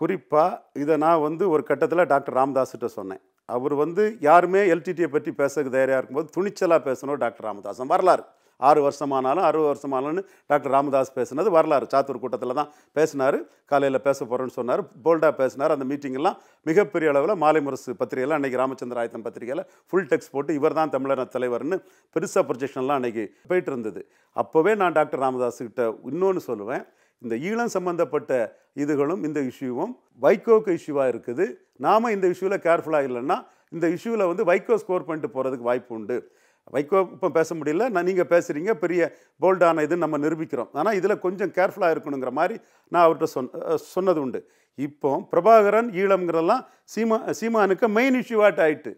குறிப்பாக இதை நான் வந்து ஒரு கட்டத்தில் டாக்டர் ராமதாஸ்கிட்ட சொன்னேன் அவர் வந்து யாருமே எல்டிடியை பற்றி பேசுறதுக்கு தயாராக இருக்கும்போது துணிச்சலாக பேசணும் டாக்டர் ராமதாசன் வரலாறு ஆறு வருஷமானாலும் அறுபது வருஷமானாலும் டாக்டர் ராமதாஸ் பேசினது வரலாறு சாத்தூர் கூட்டத்தில் தான் பேசினார் காலையில் பேச போகிறோன்னு சொன்னார் போல்டாக பேசினார் அந்த மீட்டிங்கெல்லாம் மிகப்பெரிய அளவில் மாலை முரசு பத்திரிகையில் அன்றைக்கி ராமச்சந்திர ஆயத்தன் பத்திரிகையில் ஃபுல் டெக்ஸ்ட் போட்டு இவர் தான் தமிழக தலைவர்னு பெருசாக ப்ரொஜெக்ஷன்லாம் அன்றைக்கி போயிட்டு இருந்தது அப்போவே நான் டாக்டர் ராமதாஸ் கிட்ட இன்னொன்று சொல்லுவேன் இந்த ஈழம் சம்பந்தப்பட்ட இதுகளும் இந்த இஷ்யூவும் வைகோக்கு இஷ்யூவாக இருக்குது நாம் இந்த இஷ்யூவில் கேர்ஃபுல்லாக இல்லைன்னா இந்த இஷ்யூவில் வந்து வைகோ ஸ்கோர் பண்ணிட்டு போகிறதுக்கு வாய்ப்பு உண்டு வைகோ இப்போ பேச முடியல நான் நீங்கள் பேசுகிறீங்க பெரிய போல்டான இதுன்னு நம்ம நிரூபிக்கிறோம் ஆனால் இதில் கொஞ்சம் கேர்ஃபுல்லாக இருக்கணுங்கிற மாதிரி நான் அவர்கிட்ட சொன் சொன்னது உண்டு இப்போ பிரபாகரன் ஈழம்ங்கிறதெல்லாம் சீமா சீமானுக்கு மெயின் இஷ்யூவாட் ஆகிட்டு